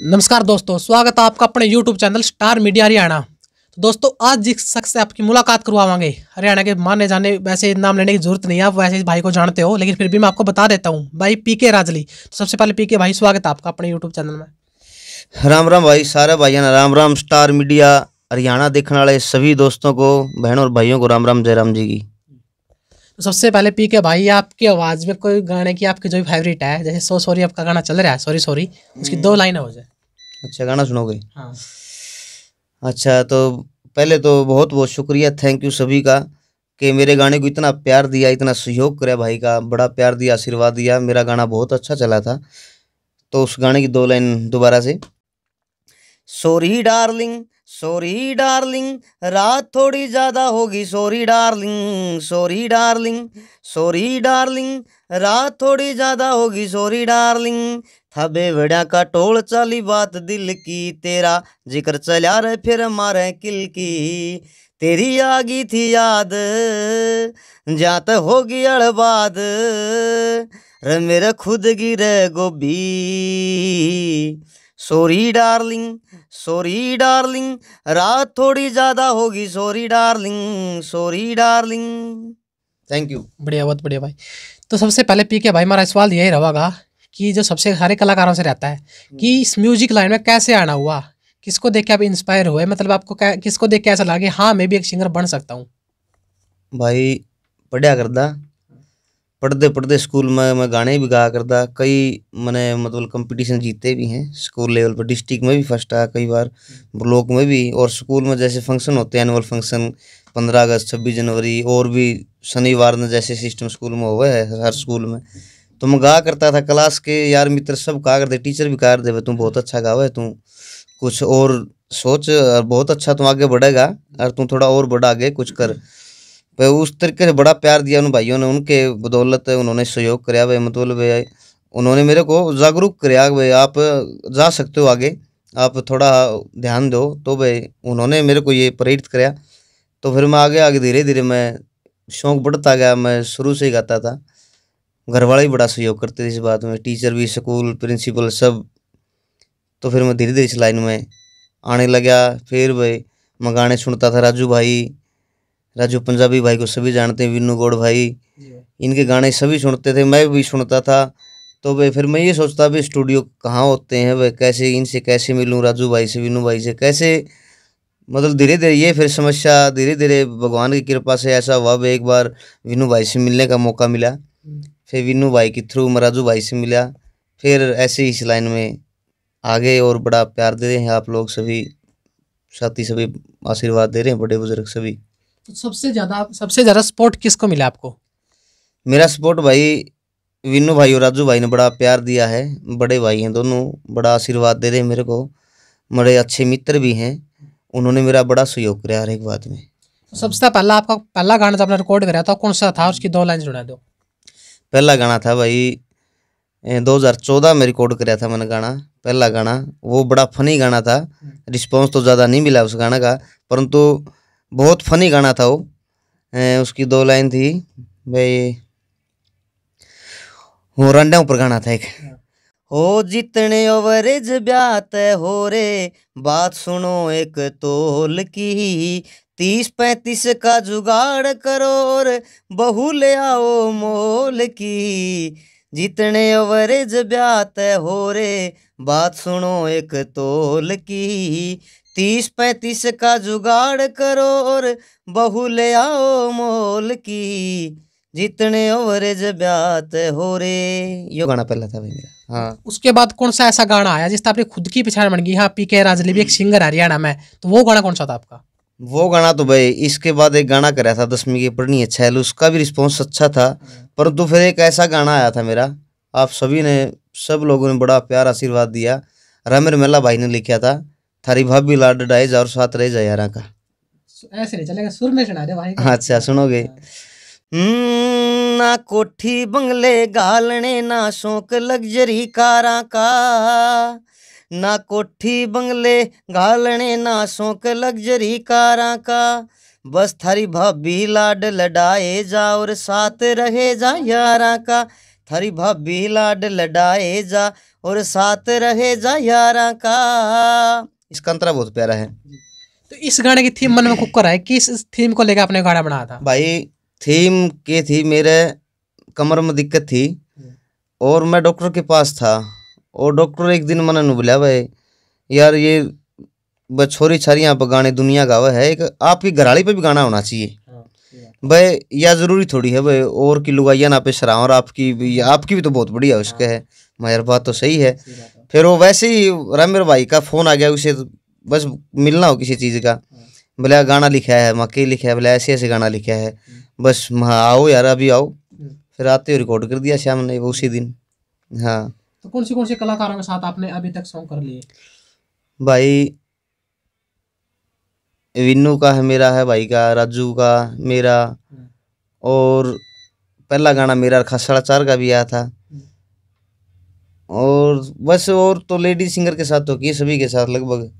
नमस्कार दोस्तों स्वागत है आपका अपने YouTube channel star media Haryana तो दोस्तों आज जिस शख्स से आपकी मुलाकात करवावांगे हरियाणा के माने जाने वैसे नाम लेने की जरूरत नहीं है आप वैसे इस भाई को जानते हो लेकिन फिर भी मैं आपको बता देता हूँ भाई पी के राजली तो सबसे पहले पी के भाई स्वागत है आपका अपने यूट्यूब चैनल में राम राम भाई सारे भाइयों राम राम स्टार मीडिया हरियाणा देखने वाले सभी दोस्तों को बहनों और भाइयों को राम राम जयराम जी की तो सबसे पहले पी के भाई आपकी आवाज़ में कोई गाने की आपकी जो भी फेवरेट है जैसे सो सॉरी आपका गाना चल रहा है सॉरी सॉरी उसकी दो हम्म। लाइन हो जाए अच्छा गाना सुनोगे हाँ अच्छा तो पहले तो बहुत बहुत शुक्रिया थैंक यू सभी का कि मेरे गाने को इतना प्यार दिया इतना सहयोग करे भाई का बड़ा प्यार दिया आशीर्वाद दिया मेरा गाना बहुत अच्छा चला था तो उस गाने की दो लाइन दोबारा से सॉरी डार्लिंग सॉरी डार्लिंग रात थोड़ी ज़्यादा होगी sorry darling sorry darling sorry darling रात थोड़ी ज़्यादा होगी सॉरी डार्लिंग था बेवड़ा का टोल चाली बात दिल की तेरा जिक्र चला रहे फिर मारे किल की तेरी आ गई थी याद जात होगी अड़बाद रे मेरे खुद गिर गोभी सॉरी डार्लिंग सॉरी डार्लिंग रात थोड़ी ज़्यादा होगी sorry darling sorry darling thank you बढ़िया बहुत बढ़िया भाई तो सबसे पहले पी के भाई हमारा सवाल यही रहेगा कि जो सबसे सारे कलाकारों से रहता है हम्म। कि इस म्यूजिक लाइन में कैसे आना हुआ किसको देख के आप इंस्पायर हुए मतलब आपको किसको देख के ऐसा लगा कि हाँ मैं भी एक सिंगर बन सकता हूँ भाई पढ़ा करता पढ़ते पढ़ते स्कूल में मैं गाने भी गाया करता कई मैंने मतलब कंपटीशन जीते भी हैं स्कूल लेवल पर डिस्ट्रिक्ट में भी फर्स्ट आया कई बार ब्लॉक में भी और स्कूल में जैसे फंक्शन होते हैं एनुअल फंक्शन पंद्रह अगस्त छब्बीस जनवरी और भी शनिवार में जैसे सिस्टम स्कूल में हुआ है हर स्कूल में तो मैं गा करता था क्लास के यार मित्र सब कहा करते टीचर भी कहा करते तुम बहुत अच्छा गावे तू कुछ और सोच और बहुत अच्छा तुम आगे बढ़ेगा और तू थोड़ा और बढ़ा आगे कुछ कर उस तरीके से बड़ा प्यार दिया उन भाइयों ने उनके बदौलत उन्होंने सहयोग कराया भाई मतलब उन्होंने मेरे को जागरूक कराया भाई आप जा सकते हो आगे आप थोड़ा ध्यान दो तो भाई उन्होंने मेरे को ये प्रेरित कराया तो फिर मैं आगे आगे धीरे धीरे मैं शौक बढ़ता गया मैं शुरू से ही गाता था घर वाले भी बड़ा सहयोग करते थे इस बात में टीचर भी स्कूल प्रिंसिपल सब तो फिर मैं धीरे धीरे इस लाइन में आने लगा फिर भाई मैं गाने सुनता था राजू भाई राजू पंजाबी भाई को सभी जानते हैं विनू गौड़ भाई इनके गाने सभी सुनते थे मैं भी सुनता था तो वे फिर मैं ये सोचता भी स्टूडियो कहाँ होते हैं भाई कैसे इनसे कैसे मिलूँ राजू भाई से विनू भाई से कैसे मतलब धीरे धीरे ये फिर समस्या धीरे धीरे भगवान की कृपा से ऐसा हुआ भाई एक बार विनू भाई से मिलने का मौका मिला फिर विनू भाई के थ्रू मैं राजू भाई से मिला फिर ऐसे ही इस लाइन में आगे और बड़ा प्यार दे रहे हैं आप लोग सभी साथी सभी आशीर्वाद दे रहे हैं बड़े बुजुर्ग सभी तो सबसे ज़्यादा सबसे ज़्यादा सपोर्ट किसको मिला आपको मेरा सपोर्ट भाई विनू भाई और राजू भाई ने बड़ा प्यार दिया है बड़े भाई हैं दोनों बड़ा आशीर्वाद दे रहे हैं मेरे को बड़े अच्छे मित्र भी हैं उन्होंने मेरा बड़ा सहयोग किया हर एक बात में सबसे पहला आपका पहला गाना जो आपने रिकॉर्ड कराया था कौन सा था उसकी दो लाइन जुड़ा दो पहला गाना था भाई 2014 में रिकॉर्ड कराया था मैंने गाना पहला गाना वो बड़ा फनी गाना था रिस्पॉन्स हम्म। तो ज़्यादा नहीं मिला उस गाना का परंतु बहुत फनी गाना था वो उसकी दो लाइन थी भाई वो रंडे ऊपर गाना था एक ओ जितने ओवरेज ब्यात हो रे बात सुनो एक तोल की तीस पैंतीस का जुगाड़ करो और बहू ले आओ मोल की जितने ओवरेज ब्यात हो रे बात सुनो एक तोल की तीस पैंतीस का जुगाड़ करो और बहु ले आओ मोल की जितने ओवरेज ब्यात हो रे यो गाना पहला था भाई मेरा हाँ उसके बाद कौन सा ऐसा गाना आया जिससे आपने खुद की पहचान बन गई हाँ पी के राजली भी एक सिंगर हरियाणा में तो वो गाना कौन सा था आपका वो गाना तो भाई इसके बाद एक गाना कराया था दसवीं की पढ़नी अच्छा है उसका भी रिस्पॉन्स अच्छा था पर तो फिर एक ऐसा गाना आया था मेरा आप सभी ने सब लोगों ने बड़ा प्यार आशीर्वाद दिया रमिर मेला भाई ने लिखा था थारी भाभी लाड डाई जा और साथ रह जाए यारा का ऐसे नहीं चलेगा सुर में सुना दे भाई अच्छा सुनोगे हम्म, ना कोठी बंगले गालने ना शौक लग्जरी कारा का ना कोठी बंगले गालने ना शौक लग्जरी कारा का बस थारी भाभी लाड लडाए जा और साथ रहे जा यारा का थारी भाभी लाड लडाए जा और साथ रहे जा यारा का इसका अंतरा बहुत प्यारा है तो इस गाने की थीम मन में कुकर है किस थीम को लेकर आपने गाना बनाया था भाई थीम के थी मेरे कमर में दिक्कत थी और मैं डॉक्टर के पास था और डॉक्टर एक दिन मैंने नुबला भाई यार ये छोरी छारी यहाँ पर गाने दुनिया गावे है एक आपकी घराली पे भी गाना होना चाहिए हाँ, भाई यह ज़रूरी थोड़ी है भाई और की लुगाइया ना पे शराब और आपकी भी आपकी भी तो बहुत बढ़िया हाँ। उसके है मेहर बात तो सही है फिर वो वैसे ही रामेर भाई का फ़ोन आ गया उसे बस मिलना हो किसी चीज़ का बोले गाना लिखा है माके लिखा है बोले ऐसे ऐसे गाना लिखा है बस हाँ आओ यार अभी आओ फिर आते हो रिकॉर्ड कर दिया शाम ने उसी दिन हाँ तो कौन सी कौन सी कलाकारों के साथ आपने अभी तक सॉन्ग कर लिए भाई विनू का है मेरा है भाई का राजू का मेरा और पहला गाना मेरा खसड़ा चार का भी आया था और बस और तो लेडी सिंगर के साथ तो की सभी के साथ लगभग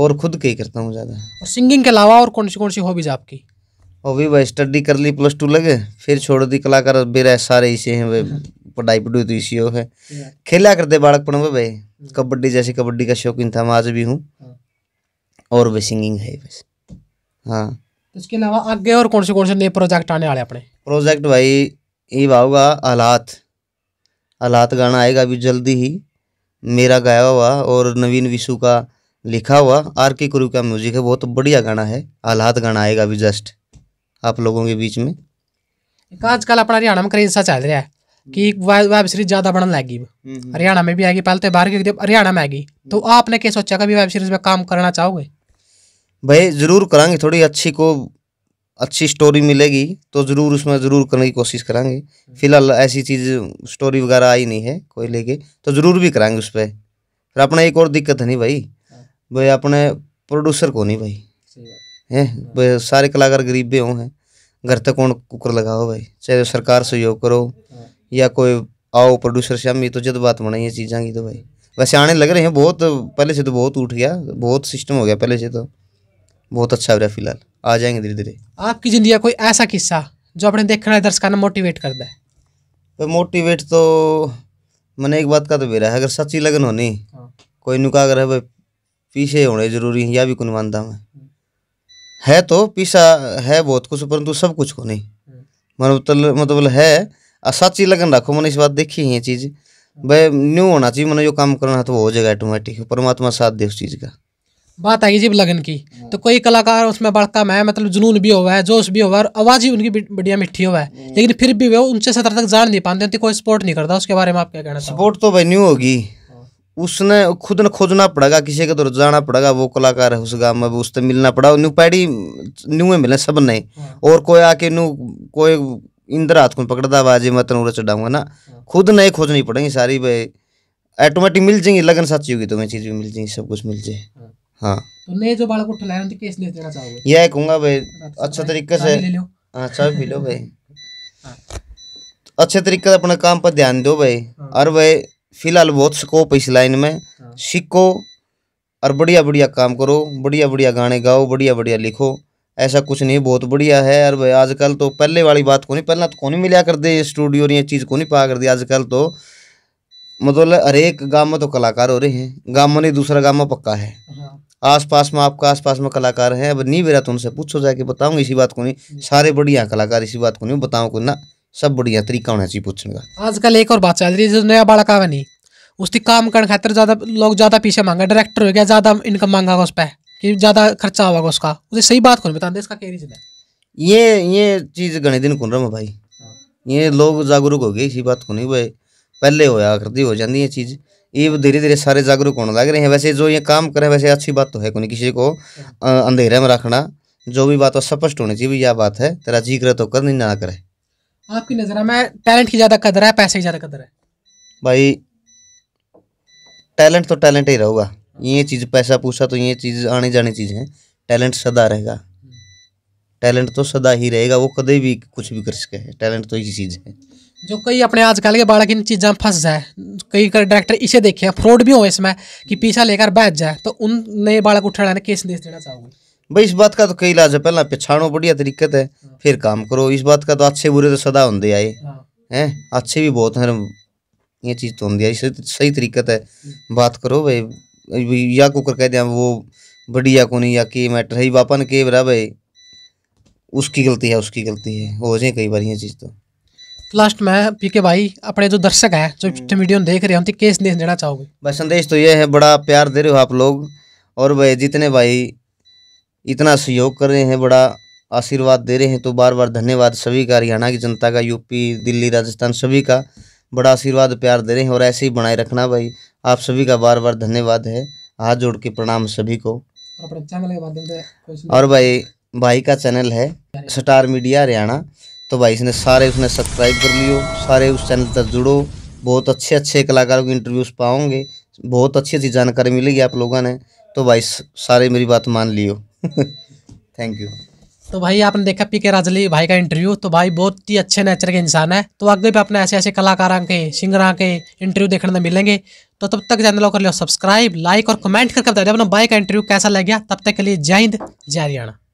और खुद के ही करता हूँ ज़्यादा और सिंगिंग के अलावा और कौन सी कौन सी हॉबीज आपकी हॉबी भाई स्टडी कर ली प्लस टू लगे फिर छोड़ दी कलाकार बेरा सारे इसे हैं भाई पढ़ाई पढ़ू तो इसी है खेला करते बालकपण में भाई कबड्डी जैसे कबड्डी का शौकीन था मैं आज भी हूँ हाँ। और भी सिंगिंग है बस हाँ तो इसके अलावा आगे और कौन से कौन से नए प्रोजेक्ट आने वाले अपने प्रोजेक्ट भाई ये भावगा हालात हालात गाना आएगा अभी जल्दी ही मेरा गाया हुआ और नवीन विशु का लिखा हुआ आर के कुरु का म्यूजिक है बहुत बढ़िया गाना है हालात गाना आएगा अभी जस्ट आप लोगों के बीच में आजकल अपना हरियाणा में क्रेज सा चल रहा है कि वेब सीरीज ज्यादा बनने लगेगी हरियाणा में भी आएगी पहले तो बाहर की हरियाणा में आएगी तो आपने क्या सोचा कभी वेब सीरीज में काम करना चाहोगे भाई जरूर करांगे थोड़ी अच्छी को अच्छी स्टोरी मिलेगी तो ज़रूर उसमें ज़रूर करने की कोशिश करेंगे फिलहाल ऐसी चीज़ स्टोरी वगैरह आई नहीं है कोई लेके तो ज़रूर भी कराएंगे उस पर फिर अपना एक और दिक्कत है नहीं भाई भाई अपने प्रोड्यूसर को नहीं भाई है भाई सारे कलाकार गरीब भी हों हैं घर तक कौन कुकर लगाओ भाई चाहे सरकार सहयोग करो या कोई आओ प्रोड्यूसर शामी तो जद बात बनाई है चीज़ें की तो भाई वैसे आने लग रहे हैं बहुत पहले से तो बहुत उठ गया बहुत सिस्टम हो गया पहले से तो बहुत अच्छा हो रहा है फिलहाल आ जाएंगे धीरे धीरे आपकी ज़िंदगी का कोई ऐसा किस्सा जो अपने देखने वाले दर्शकों ने मोटिवेट कर दे तो मोटिवेट तो मैंने एक बात का तो बेरा है अगर सच्ची लगन होनी हाँ। कोई नुका अगर है पीछे होने जरूरी है या भी कुछ मानता मैं है तो पीछा है बहुत कुछ परंतु सब कुछ को नहीं मतलब मतलब, मतलब है सच्ची लगन रखो मैंने इस बात देखी है चीज़ भाई न्यू होना चाहिए मैंने जो काम करना है तो वो हो जाएगा ऑटोमेटिक परमात्मा साथ दे उस चीज़ का बात आएगी जी लगन की तो कोई कलाकार उसमें बड़कम है मतलब जुनून भी हुआ है जोश भी हुआ है और आवाज़ ही उनकी बढ़िया मिट्टी हुआ है हम्म। लेकिन फिर भी वो उनसे सतर तक जान नहीं पाते कोई सपोर्ट नहीं करता उसके बारे में आप क्या कहना सपोर्ट तो भाई नहीं होगी हाँ। उसने खुद ने खोजना पड़ेगा किसी के तो जाना पड़ेगा वो कलाकार है उस गांव में उससे मिलना पड़ा न्यू पैडी न्यू में मिले सब ने हाँ। और कोई आके न्यू कोई इंद्र हाथ को पकड़ता बाजी मैं तनूर चढ़ाऊंगा ना हाँ। खुद नहीं खोजनी पड़ेगी सारी भाई ऑटोमेटिक मिल जाएंगी लगन साची होगी तो मैं चीज़ भी मिल जाएंगी सब कुछ मिल जाए हाँ। तो नए जो बालक उठ लाए उनके संदेश देना चाहोगे यह कहूंगा भाई अच्छा तरीके से हाँ चाय पी लो भाई हाँ। अच्छे तरीके से अपने काम पर ध्यान दो भाई हाँ। और भाई फिलहाल बहुत स्कोप इस लाइन में सीखो और बढ़िया बढ़िया काम करो बढ़िया बढ़िया गाने गाओ बढ़िया बढ़िया लिखो ऐसा कुछ नहीं बहुत बढ़िया है यार भाई आजकल तो पहले वाली बात को नहीं पहले तो कौन मिला कर दे स्टूडियो ये चीज़ को नहीं पा कर दे आजकल तो मतलब हरेक गाँव में तो कलाकार हो रहे हैं गाँव में नहीं दूसरा गाँव में पक्का है आसपास में आपका आसपास में कलाकार हैं अब नहीं बेरा तो उनसे पूछो जाके बताऊँ इसी बात को नहीं सारे बढ़िया कलाकार इसी बात को नहीं बताऊँ को ना सब बढ़िया तरीका होना चाहिए पूछने का आजकल एक और बात चल रही है जो नया बाड़ा काम नहीं उसकी काम करने खातर ज़्यादा लोग ज़्यादा पीछे मांगा डायरेक्टर हो गया ज़्यादा इनकम मांगा उस पर कि ज़्यादा खर्चा होगा उसका उसे सही बात कौन बताते इसका क्या रीजन है ये ये चीज़ गणे दिन कौन रहा भाई ये लोग जागरूक हो गए इसी बात को नहीं भाई पहले होया करती हो जाती है चीज़ ये धीरे धीरे सारे जागरूक होने लग रहे हैं वैसे जो ये काम करें वैसे अच्छी बात तो है कोई किसी को अंधेरे में रखना जो भी बात हो स्पष्ट होनी चाहिए यह बात है तेरा जी करे तो कर नहीं ना करे आपकी नज़र में टैलेंट की ज़्यादा कदर है पैसे की ज़्यादा कदर है भाई टैलेंट तो टैलेंट ही रहूगा ये चीज़ पैसा पूछा तो ये चीज़ आने जाने चीज़ है टैलेंट सदा रहेगा टैलेंट तो सदा ही रहेगा वो कदे भी कुछ भी कर सके टैलेंट तो यही चीज़ है जो कई अपने आजकल के बालक इन चीज़ों में फंस जाए कई कर डायरेक्टर इसे देखे हैं फ्रॉड भी हो इसमें कि पीछा लेकर बैठ जाए तो उन नए बालक उठाने ने केस देश देना चाहूँगी भाई इस बात का तो कई इलाज है पहला पछाणो बढ़िया तरीके है फिर काम करो इस बात का तो अच्छे बुरे तो सदा होंगे आए हाँ। हैं अच्छे भी बहुत हैं ये चीज़ तो होंगी सही तरीकत है बात करो भाई या कुकर कह दें वो बढ़िया को नहीं या के मैटर है बापा ने के बरा भाई उसकी गलती है उसकी गलती है हो जाए कई बार ये चीज़ तो लास्ट में पीके भाई अपने जो दर्शक है जो हम्म। वीडियो देख रहे हैं उनके केस संदेश देना चाहोगे बस संदेश तो ये है बड़ा प्यार दे रहे हो आप लोग और भाई जितने भाई इतना सहयोग कर रहे हैं बड़ा आशीर्वाद दे रहे हैं तो बार बार धन्यवाद सभी का हरियाणा की जनता का यूपी दिल्ली राजस्थान सभी का बड़ा आशीर्वाद प्यार दे रहे हैं और ऐसे ही बनाए रखना भाई आप सभी का बार बार धन्यवाद है हाथ जोड़ के प्रणाम सभी को और भाई भाई का चैनल है स्टार मीडिया हरियाणा तो भाई इसने सारे उसने सब्सक्राइब कर लियो सारे उस चैनल तक जुड़ो बहुत अच्छे अच्छे कलाकारों के इंटरव्यूज पाओगे बहुत अच्छी अच्छी जानकारी मिलेगी आप लोगों ने तो भाई सारे मेरी बात मान लियो थैंक यू तो भाई आपने देखा पी के राजली भाई का इंटरव्यू तो भाई बहुत ही अच्छे नेचर के इंसान है तो आगे भी अपने ऐसे ऐसे कलाकारों के सिंगर के इंटरव्यू देखने में मिलेंगे तो तब तक चैनल कर लो सब्सक्राइब लाइक और कमेंट करके बता दें अपना भाई का इंटरव्यू कैसा लग गया तब तक के लिए जय हिंद जय हरियाणा